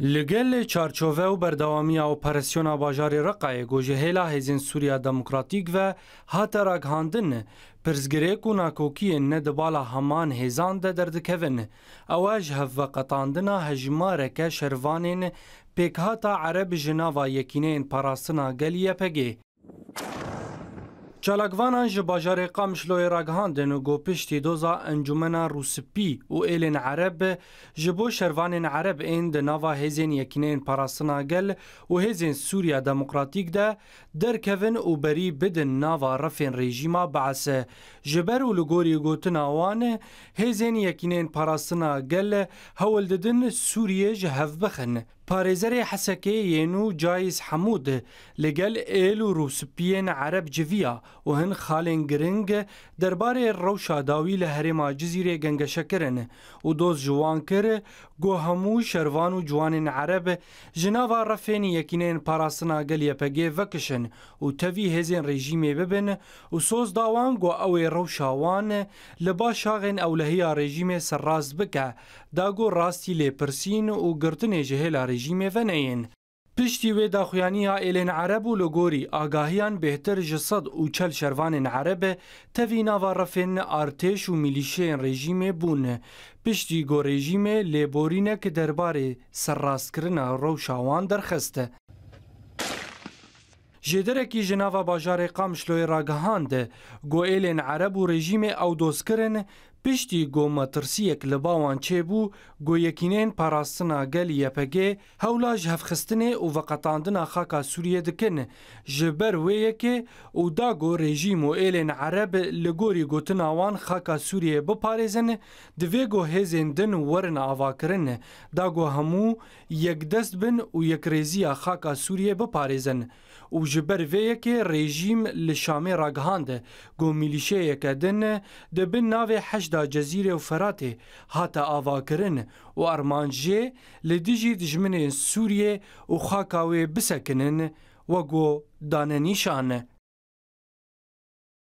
لگل چارچوبه و بردوامی اپراسیون باجار رقای گوجه هیلا هزین سوریا دموکراتیک و هات راگهاندن پرزگریک و ناکوکی نه دبالا همان هزان ده دردکوین اواج هف و قطاندنا هجمارک شروانین پیک هاتا عرب جناوا یکینین پاراستنا گلیه پگه Çalakvanan ji bajarê Qamişloyê raghandin û gopiştî doza encumena Rûspî û êlên Ereb ji bo şervanên Ereb ên di nava hêzên yekînên parastina gel û hêzên Sûriya Demokratîk de derkevin û berî bidin nava refên rejîma Baese. Ji ber û li gorî gotina wan hêzên yekînên parastina gel hewl didin Sûriye ji hev bixin. Parêzerê Hesekê Yênû Caiz Hemûd li gel êl û Rûspiyên Ereb civiya û hin xalên giring derbarê rewşa dawî li herêma cizîrê gengeşekirin û doz ji wan kir got hemû şervan û ciwanên ereb ji nava refên yekînên parastina geliye pegê vekişin û tevî hêzên rejîmê bibin û soz dawan got ew ê rewşa wan li ba şaxên ewlehiya rejîmê serrast bike da got rastî lêpirsîn û girtinê ji hêla rejîmê veneyên پشتی وی دا خویانیا ایلین عرب و لگوری آگاهیان بهتر جسد و چل شروان عرب توینا و رفن ارتش و میلیشه رژیم بون پشتی گو رژیم لیبورینه که درباره سرراست کرن روشاوان درخسته جدرکی جناوا باجار قامشلوی را گهاند گو ایلین عرب و رژیم او دوست کرن Piştî gomatirîsiyek li bawan çêbû, goyekînên parastina gel YPG hewla ji hevxistinê û veqetandina xaka Sûriye dikin. Ji ber wê yekê û dago rejîm û êlên Ereb li gorî gotina wan xaka Sûriye biparêzin, di vê go hêzên din werin avakirin. Dago hemû yekdest bin û yekrêziya xaka Sûriye biparêzin. û ji ber vê yekê rejîm li Şamê ragihand, go milîşeyeke din de bin navê heş دا جزیره و فراتê hate avakirin û armanjê li dijî dijminên Sûriye û xaka wê bisekinin we got dane nîşane.